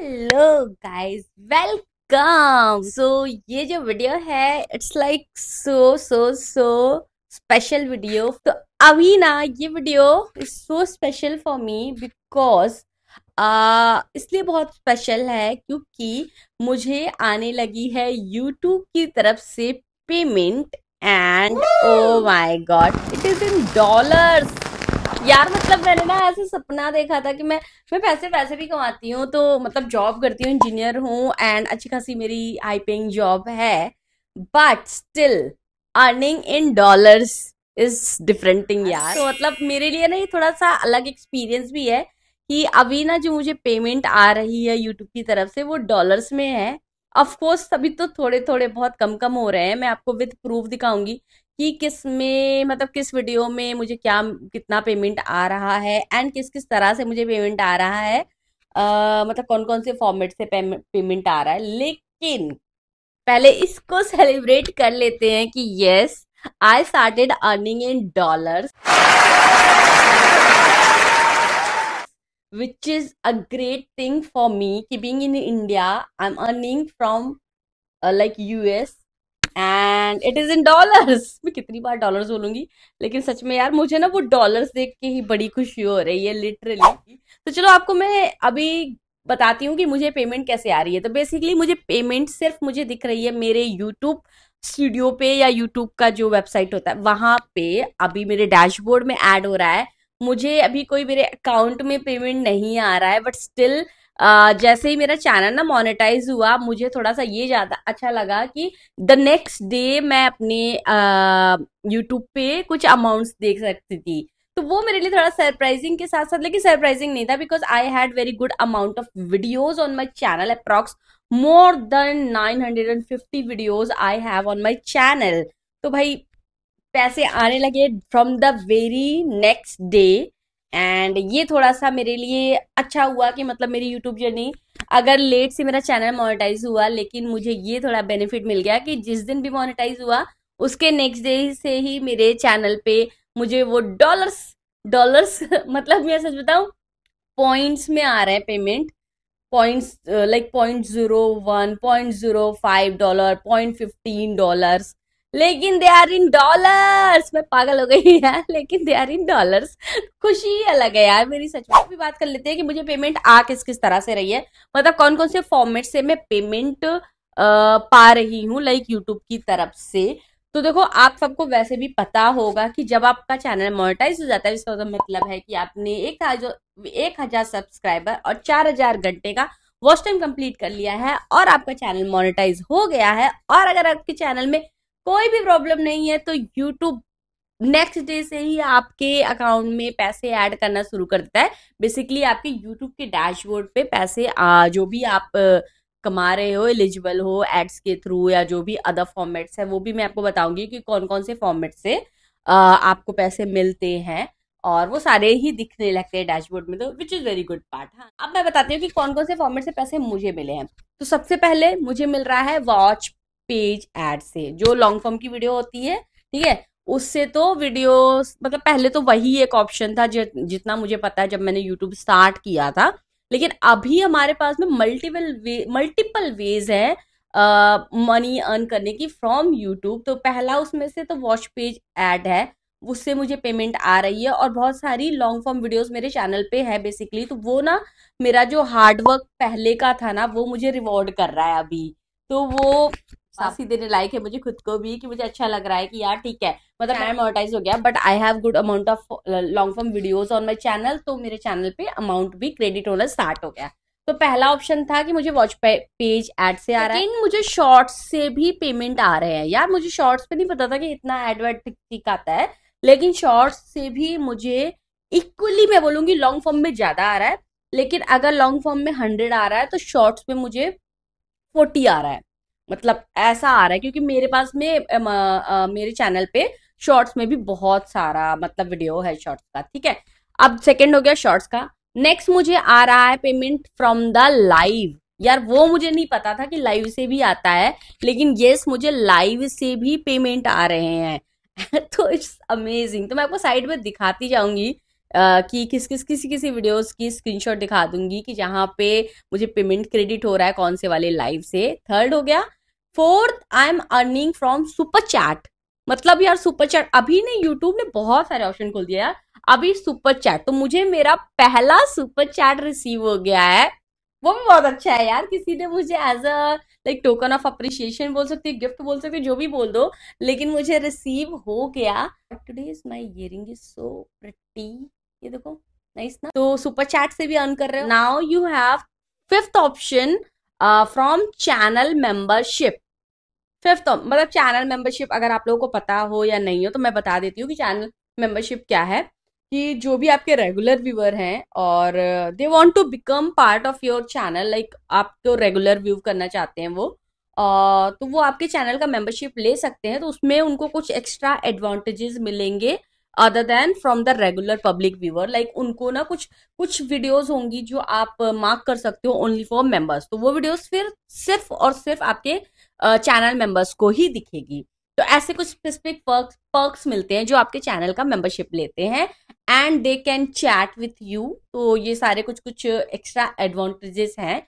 Hello guys welcome so ये जो video है it's like so so so special video तो अभी ना ये video is so special for me because इसलिए बहुत स्पेशल है क्योंकि मुझे आने लगी है यूट्यूब की तरफ से payment and oh my god it is in dollars यार मतलब मैंने ना ऐसे सपना देखा था कि मैं मैं पैसे वैसे भी कमाती हूँ तो मतलब जॉब करती हूँ इंजीनियर हूँ एंड अच्छी खासी मेरी हाई पेइंग जॉब है but still earning in dollars is different thing यार तो मतलब मेरे लिए ना ये थोड़ा सा अलग एक्सपीरियंस भी है कि अभी ना जो मुझे पेमेंट आ रही है यूट्यूब की तरफ से वो डॉलर्स में है ऑफ कोर्स तो थोड़े थोड़े बहुत कम कम हो रहे हैं मैं आपको विद प्रूफ दिखाऊंगी कि किस में मतलब किस वीडियो में मुझे क्या कितना पेमेंट आ रहा है एंड किस किस तरह से मुझे पेमेंट आ रहा है आ, मतलब कौन कौन से फॉर्मेट से पेमेंट आ रहा है लेकिन पहले इसको सेलिब्रेट कर लेते हैं कि yes I started earning in dollars is a great thing for me कि being in India I am earning from like US and it is in dollars मैं कितनी बार डॉलर्स बोलूंगी लेकिन सच में यार मुझे ना वो डॉलर्स देख के ही बड़ी खुशी हो रही है लिटरली तो चलो आपको मैं अभी बताती हूँ कि मुझे पेमेंट कैसे आ रही है तो बेसिकली मुझे पेमेंट सिर्फ मुझे दिख रही है मेरे यूट्यूब स्टूडियो पे या यूट्यूब का जो वेबसाइट होता है वहां पे अभी मेरे डैशबोर्ड में एड हो रहा है मुझे अभी कोई मेरे अकाउंट में पेमेंट नहीं आ रहा है बट स्टिल जैसे ही मेरा चैनल ना मोनेटाइज हुआ मुझे थोड़ा सा ये ज्यादा अच्छा लगा कि द नेक्स्ट डे मैं अपने यूट्यूब पे कुछ अमाउंट्स देख सकती थी तो वो मेरे लिए थोड़ा सरप्राइजिंग के साथ साथ लेकिन सरप्राइजिंग नहीं था because I had very good amount of videos on my channel approx more than nine hundred and fifty videos I have on my channel तो भाई पैसे आने लगे from the very next day and ये थोड़ा सा मेरे लिए अच्छा हुआ कि मतलब मेरी यूट्यूब जर्नी अगर लेट से मेरा चैनल मोनेटाइज हुआ लेकिन मुझे ये थोड़ा बेनिफिट मिल गया कि जिस दिन भी मोनेटाइज हुआ उसके नेक्स्ट डे से ही मेरे चैनल पे मुझे वो डॉलर्स डॉलर्स मतलब मैं सच बताऊं पॉइंट्स में आ रहे हैं payment points like point zero one point zero five dollar point fifteen dollars लेकिन दे आर इन डॉलर्स मैं पागल हो गई है लेकिन दे आर इन डॉलर्स खुशी अलग है यार मेरी सच में भी बात कर लेते हैं कि मुझे पेमेंट आ किस किस तरह से रही है मतलब कौन कौन से फॉर्मेट से मैं पेमेंट पा रही हूँ लाइक यूट्यूब की तरफ से तो देखो आप सबको वैसे भी पता होगा कि जब आपका चैनल मोनेटाइज हो जाता है इसका तो मतलब है कि आपने एक हजार एक हजार सब्सक्राइबर और चार हजार घंटे का वॉच टाइम कंप्लीट कर लिया है और आपका चैनल मोनेटाइज हो गया है और अगर आपके चैनल में कोई भी प्रॉब्लम नहीं है तो यूट्यूब नेक्स्ट डे से ही आपके अकाउंट में पैसे ऐड करना शुरू कर देता है बेसिकली आपके यूट्यूब के डैशबोर्ड पे पैसे आ, जो भी आप कमा रहे हो एलिजिबल हो एड्स के थ्रू या जो भी अदर फॉर्मेट्स है वो भी मैं आपको बताऊंगी कि कौन कौन से फॉर्मेट से आ, आपको पैसे मिलते हैं और वो सारे ही दिखने लगते हैं डैशबोर्ड में तो which is very good part हाँ अब मैं बताती हूँ कि कौन कौन से फॉर्मेट से पैसे मुझे मिले हैं तो सबसे पहले मुझे मिल रहा है वॉच पेज एड से जो लॉन्ग फॉर्म की वीडियो होती है ठीक है उससे तो वीडियो मतलब पहले तो वही एक ऑप्शन था जि, जितना मुझे पता है जब मैंने यूट्यूब स्टार्ट किया था लेकिन अभी हमारे पास में मल्टीपल वे मल्टीपल वेज है मनी अर्न करने की फ्रॉम यूट्यूब तो पहला उसमें से तो वॉच पेज एड है उससे मुझे पेमेंट आ रही है और बहुत सारी लॉन्ग फॉर्म वीडियोस मेरे चैनल पे है बेसिकली तो वो ना मेरा जो हार्डवर्क पहले का था ना वो मुझे रिवॉर्ड कर रहा है अभी तो वो फांसी हाँ। देने लायक है मुझे खुद को भी कि मुझे अच्छा लग रहा है कि यार ठीक है मतलब मैं मोनेटाइज हो गया but I have good amount of long form videos on my channel तो मेरे चैनल पे अमाउंट भी क्रेडिट होना स्टार्ट हो गया तो पहला ऑप्शन था कि मुझे वॉच पेज एड से आ रहा है मुझे शॉर्ट्स से भी पेमेंट आ रहे हैं यार मुझे शॉर्ट्स पे नहीं पता था कि इतना एडवर्ट आता है लेकिन शॉर्ट्स से भी मुझे इक्वली मैं बोलूंगी लॉन्ग फॉर्म में ज्यादा आ रहा है लेकिन अगर लॉन्ग फॉर्म में हंड्रेड आ रहा है तो शॉर्ट्स में मुझे फोर्टी आ रहा है मतलब ऐसा आ रहा है क्योंकि मेरे पास में मेरे चैनल पे शॉर्ट्स में भी बहुत सारा मतलब वीडियो है शॉर्ट्स का ठीक है अब सेकंड हो गया शॉर्ट्स का नेक्स्ट मुझे आ रहा है पेमेंट फ्रॉम द लाइव यार वो मुझे नहीं पता था कि लाइव से भी आता है लेकिन येस मुझे लाइव से भी पेमेंट आ रहे हैं तो इट्स अमेजिंग तो मैं आपको साइड में दिखाती जाऊंगी Uh, कि किस किस किसी किसी वीडियोस की स्क्रीनशॉट दिखा दूंगी कि जहाँ पे मुझे पेमेंट क्रेडिट हो रहा है कौन से वाले लाइव से थर्ड हो गया fourth I am earning from super chat मतलब यार सुपर चैट अभी ने यूट्यूब ने बहुत सारे ऑप्शन खोल दिया यार अभी सुपर चैट तो मुझे मेरा पहला सुपर चैट रिसीव हो गया है वो भी बहुत अच्छा है यार किसी ने मुझे as a like token of appreciation बोल सकती है गिफ्ट बोल सकते है जो भी बोल दो लेकिन मुझे रिसीव हो गया today is my earring is so pretty ये देखो नाइस ना तो सुपर चैट से भी अर्न कर रहे हो now you have fifth option from channel membership fifth तो मतलब चैनल मेंबरशिप अगर आप लोगों को पता हो या नहीं हो तो मैं बता देती हूँ कि चैनल मेंबरशिप क्या है कि जो भी आपके रेगुलर व्यूअर हैं और they want to become part of your channel like आप जो रेगुलर व्यू करना चाहते हैं वो तो वो आपके चैनल का मेंबरशिप ले सकते हैं तो उसमें उनको कुछ एक्स्ट्रा एडवांटेजेस मिलेंगे other than from the regular public viewer like उनको ना कुछ कुछ वीडियोज होंगी जो आप मार्क कर सकते हो ओनली फॉर मेंबर्स तो वो वीडियोज फिर सिर्फ और सिर्फ आपके चैनल मेंबर्स को ही दिखेगी तो ऐसे कुछ स्पेसिफिक पर्क्स पर्क्स मिलते हैं जो आपके चैनल का मेंबरशिप लेते हैं and they can chat with you तो ये सारे कुछ कुछ एक्स्ट्रा एडवांटेजेस हैं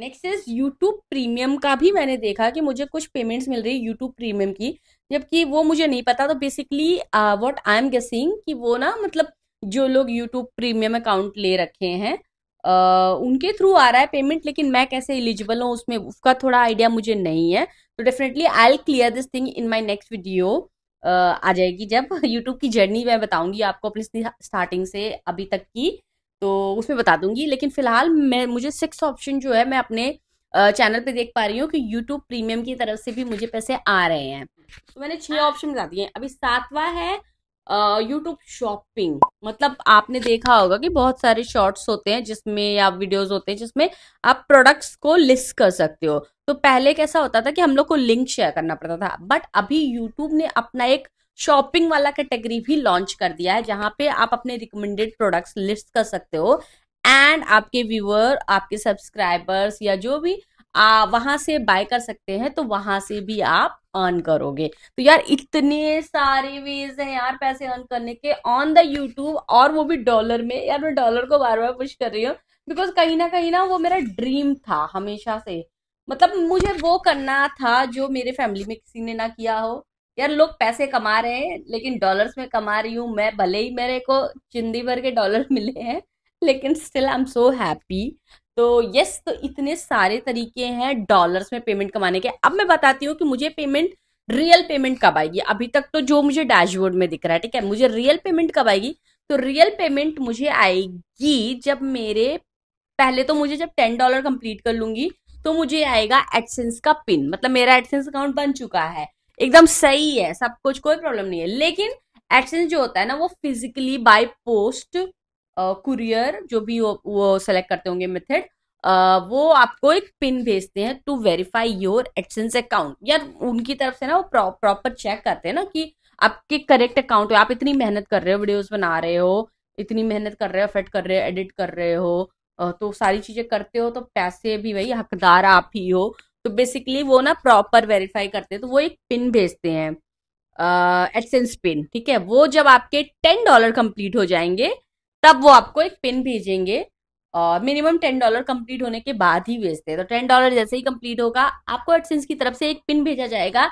नेक्स्ट इज यूट्यूब प्रीमियम का भी मैंने देखा कि मुझे कुछ पेमेंट्स मिल रही है यूट्यूब प्रीमियम की जबकि वो मुझे नहीं पता तो basically what I am guessing कि वो ना मतलब जो लोग यूट्यूब प्रीमियम अकाउंट ले रखे हैं आ, उनके थ्रू आ रहा है पेमेंट लेकिन मैं कैसे एलिजिबल हूँ उसमें उसका थोड़ा आइडिया मुझे नहीं है तो definitely I clear this thing in my next video आ जाएगी जब यूट्यूब की जर्नी मैं बताऊंगी आपको अपने स्टार्टिंग से अभी तक की तो उसमें बता दूंगी लेकिन फिलहाल मैं मुझे सिक्स ऑप्शन जो है मैं अपने चैनल पे देख पा रही हूँ कि यूट्यूब प्रीमियम की तरफ से भी मुझे पैसे आ रहे हैं तो मैंने छह ऑप्शन हाँ। बता दिए अभी सातवा है यूट्यूब शॉपिंग मतलब आपने देखा होगा कि बहुत सारे शॉर्ट्स होते हैं जिसमें या वीडियोस होते हैं जिसमें आप प्रोडक्ट्स को लिस्ट कर सकते हो तो पहले कैसा होता था कि हम लोग को लिंक शेयर करना पड़ता था बट अभी यूट्यूब ने अपना एक शॉपिंग वाला कैटेगरी भी लॉन्च कर दिया है जहां पे आप अपने रिकमेंडेड प्रोडक्ट्स लिस्ट कर सकते हो एंड आपके व्यूअर आपके सब्सक्राइबर्स या जो भी आ, वहां से बाय कर सकते हैं तो वहां से भी आप अर्न करोगे तो यार इतने सारे वेज हैं यार पैसे अर्न करने के ऑन द यूट्यूब और वो भी डॉलर में यार मैं डॉलर को बार बार पुश कर रही हूँ बिकॉज कहीं ना कहीं ना वो मेरा ड्रीम था हमेशा से मतलब मुझे वो करना था जो मेरे फैमिली में किसी ने ना किया हो यार लोग पैसे कमा रहे हैं लेकिन डॉलर्स में कमा रही हूँ मैं भले ही मेरे को चिंदी भर के डॉलर मिले हैं लेकिन still I am so happy तो यस तो इतने सारे तरीके हैं डॉलर्स में पेमेंट कमाने के अब मैं बताती हूँ कि मुझे पेमेंट रियल पेमेंट कब आएगी अभी तक तो जो मुझे डैशबोर्ड में दिख रहा है ठीक है मुझे रियल पेमेंट कब आएगी तो रियल पेमेंट मुझे आएगी जब मेरे पहले तो मुझे जब टेन डॉलर कंप्लीट कर लूंगी तो मुझे आएगा एडसेंस का पिन मतलब मेरा एडसेंस अकाउंट बन चुका है एकदम सही है सब कुछ कोई प्रॉब्लम नहीं है लेकिन एडसेंस जो होता है ना वो फिजिकली बाय पोस्ट कुरियर जो भी वो, सेलेक्ट करते होंगे मेथड वो आपको एक पिन भेजते हैं to verify your AdSense account यार उनकी तरफ से ना वो प्रॉपर चेक करते हैं ना कि आपके करेक्ट अकाउंट आप इतनी मेहनत कर रहे हो वीडियोस बना रहे हो इतनी मेहनत कर रहे हो फेट कर रहे हो एडिट कर रहे हो तो सारी चीजें करते हो तो पैसे भी भाई हकदार आप ही हो तो बेसिकली वो ना प्रॉपर वेरीफाई करते हैं तो वो एक पिन भेजते हैं एडसेंस पिन ठीक है वो जब आपके टेन डॉलर कंप्लीट हो जाएंगे तब वो आपको एक पिन भेजेंगे और मिनिमम टेन डॉलर कंप्लीट होने के बाद ही भेजते हैं तो टेन डॉलर जैसे ही कंप्लीट होगा आपको एडसेंस की तरफ से एक पिन भेजा जाएगा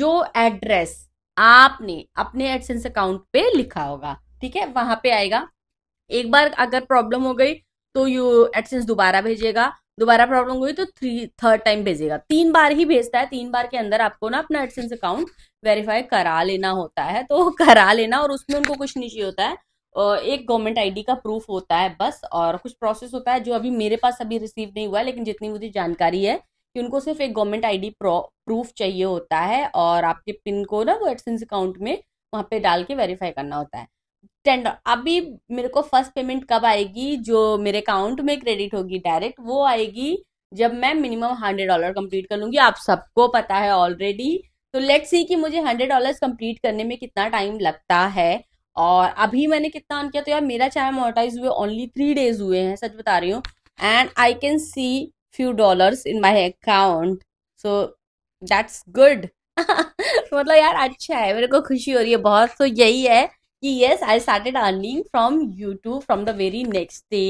जो एड्रेस आपने अपने एडसेंस अकाउंट पे लिखा होगा ठीक है वहां पे आएगा एक बार अगर प्रॉब्लम हो गई तो यू एडसेंस दोबारा भेजेगा दोबारा प्रॉब्लम हुई तो थ्री थर्ड टाइम भेजेगा तीन बार ही भेजता है तीन बार के अंदर आपको ना अपना एडसेंस अकाउंट वेरीफाई करा लेना होता है तो करा लेना और उसमें उनको कुछ नहीं चाहिए होता है एक गवर्नमेंट आईडी का प्रूफ होता है बस और कुछ प्रोसेस होता है जो अभी मेरे पास अभी रिसीव नहीं हुआ है लेकिन जितनी मुझे जानकारी है कि उनको सिर्फ एक गवर्नमेंट आईडी प्रूफ चाहिए होता है और आपके पिन को ना वो एडसेंस अकाउंट में वहाँ पे डाल के वेरीफाई करना होता है टेन अभी मेरे को फर्स्ट पेमेंट कब आएगी जो मेरे अकाउंट में क्रेडिट होगी डायरेक्ट वो आएगी जब मैं मिनिमम हंड्रेड डॉलर कंप्लीट कर लूँगी आप सबको पता है ऑलरेडी तो लेट्स सी कि मुझे हंड्रेड डॉलर कंप्लीट करने में कितना टाइम लगता है और अभी मैंने कितना ऑन किया तो यार मेरा चैनल मोनेटाइज हुए ओनली थ्री डेज हुए हैं सच बता रही हूँ and I can see few dollars in my account so that's good मतलब यार अच्छा है मेरे को खुशी हो रही है बहुत तो यही है कि yes I started earning from YouTube from the very next day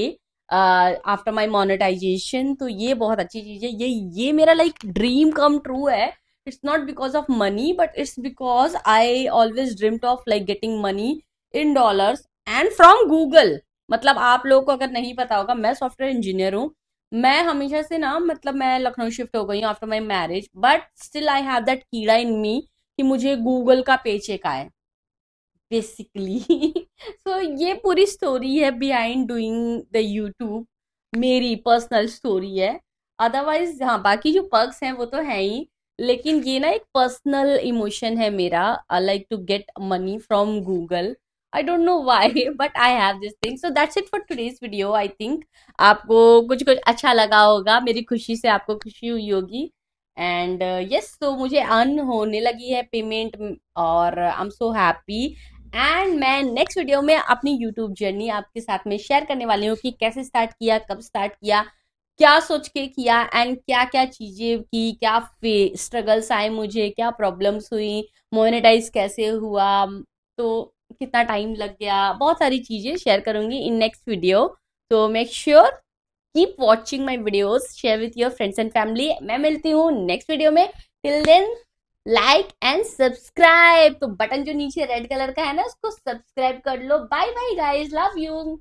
after my monetization तो ये बहुत अच्छी चीज़ है ये ये मेरा लाइक ड्रीम कम ट्रू है it's not because of money but it's because I always dreamed of like getting money in dollars and from Google मतलब आप लोगों को अगर नहीं पता होगा मैं सॉफ्टवेयर इंजीनियर हूँ मैं हमेशा से ना मतलब मैं लखनऊ शिफ्ट हो गई हूँ after my marriage but still I have that कीड़ा इन मी कि मुझे गूगल का पे चेक आए बेसिकली सो ये पूरी स्टोरी है बिहाइंड डूइंग द यूट्यूब मेरी पर्सनल स्टोरी है अदरवाइज हाँ बाकी जो पर्क्स हैं वो तो है ही लेकिन ये ना एक पर्सनल इमोशन है मेरा I like to get money from Google I don't know why but I have this thing so that's it for today's video I think आपको कुछ कुछ अच्छा लगा होगा मेरी खुशी से आपको खुशी हुई होगी एंड यस uh, तो मुझे अर्न होने लगी है पेमेंट mm, और I am so happy and मैं नेक्स्ट वीडियो में अपनी यूट्यूब जर्नी आपके साथ में शेयर करने वाली हूँ कि कैसे स्टार्ट किया कब स्टार्ट किया क्या सोच के किया एंड क्या क्या चीज़ें की क्या स्ट्रगल्स आए मुझे क्या प्रॉब्लम्स हुई मोनेटाइज कैसे हुआ तो कितना टाइम लग गया बहुत सारी चीज़ें शेयर करूँगी इन नेक्स्ट वीडियो तो make sure keep watching my videos share with your friends and family मैं मिलती हूँ नेक्स्ट वीडियो में till then like and subscribe तो बटन जो नीचे रेड कलर का है ना उसको सब्सक्राइब कर लो bye bye guys love you